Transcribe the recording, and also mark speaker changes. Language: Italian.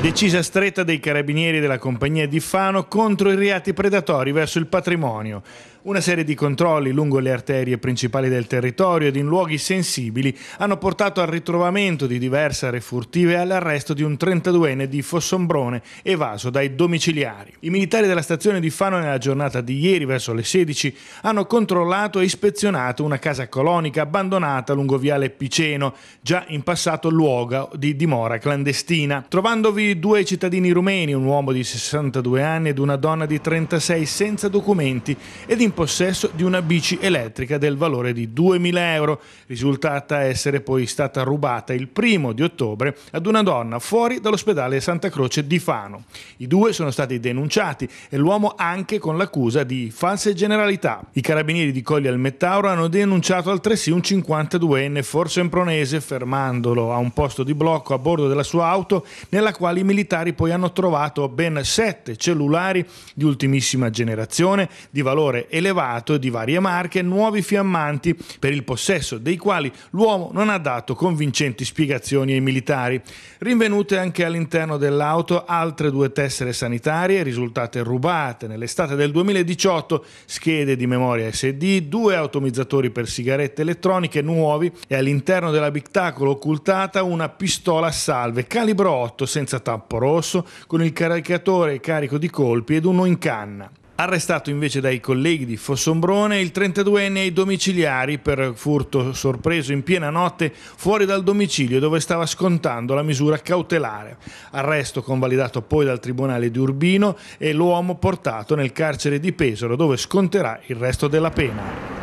Speaker 1: Decisa stretta dei carabinieri della compagnia di Fano contro i reati predatori verso il patrimonio. Una serie di controlli lungo le arterie principali del territorio ed in luoghi sensibili hanno portato al ritrovamento di diverse aree furtive e all'arresto di un 32enne di Fossombrone evaso dai domiciliari. I militari della stazione di Fano nella giornata di ieri verso le 16 hanno controllato e ispezionato una casa colonica abbandonata lungo viale Piceno, già in passato luogo di dimora clandestina, trovandovi due cittadini rumeni, un uomo di 62 anni ed una donna di 36 senza documenti ed in in possesso di una bici elettrica del valore di 2.000 euro, risultata essere poi stata rubata il primo di ottobre ad una donna fuori dall'ospedale Santa Croce di Fano. I due sono stati denunciati e l'uomo anche con l'accusa di false generalità. I carabinieri di Colli al Metauro hanno denunciato altresì un 52enne forse forsempronese fermandolo a un posto di blocco a bordo della sua auto nella quale i militari poi hanno trovato ben sette cellulari di ultimissima generazione di valore e elevato di varie marche, nuovi fiammanti per il possesso dei quali l'uomo non ha dato convincenti spiegazioni ai militari. Rinvenute anche all'interno dell'auto altre due tessere sanitarie risultate rubate nell'estate del 2018, schede di memoria SD, due automizzatori per sigarette elettroniche nuovi e all'interno dell'abitacolo occultata una pistola a salve calibro 8 senza tappo rosso con il caricatore carico di colpi ed uno in canna. Arrestato invece dai colleghi di Fossombrone, il 32enne ai domiciliari per furto sorpreso in piena notte fuori dal domicilio dove stava scontando la misura cautelare. Arresto convalidato poi dal Tribunale di Urbino e l'uomo portato nel carcere di Pesaro dove sconterà il resto della pena.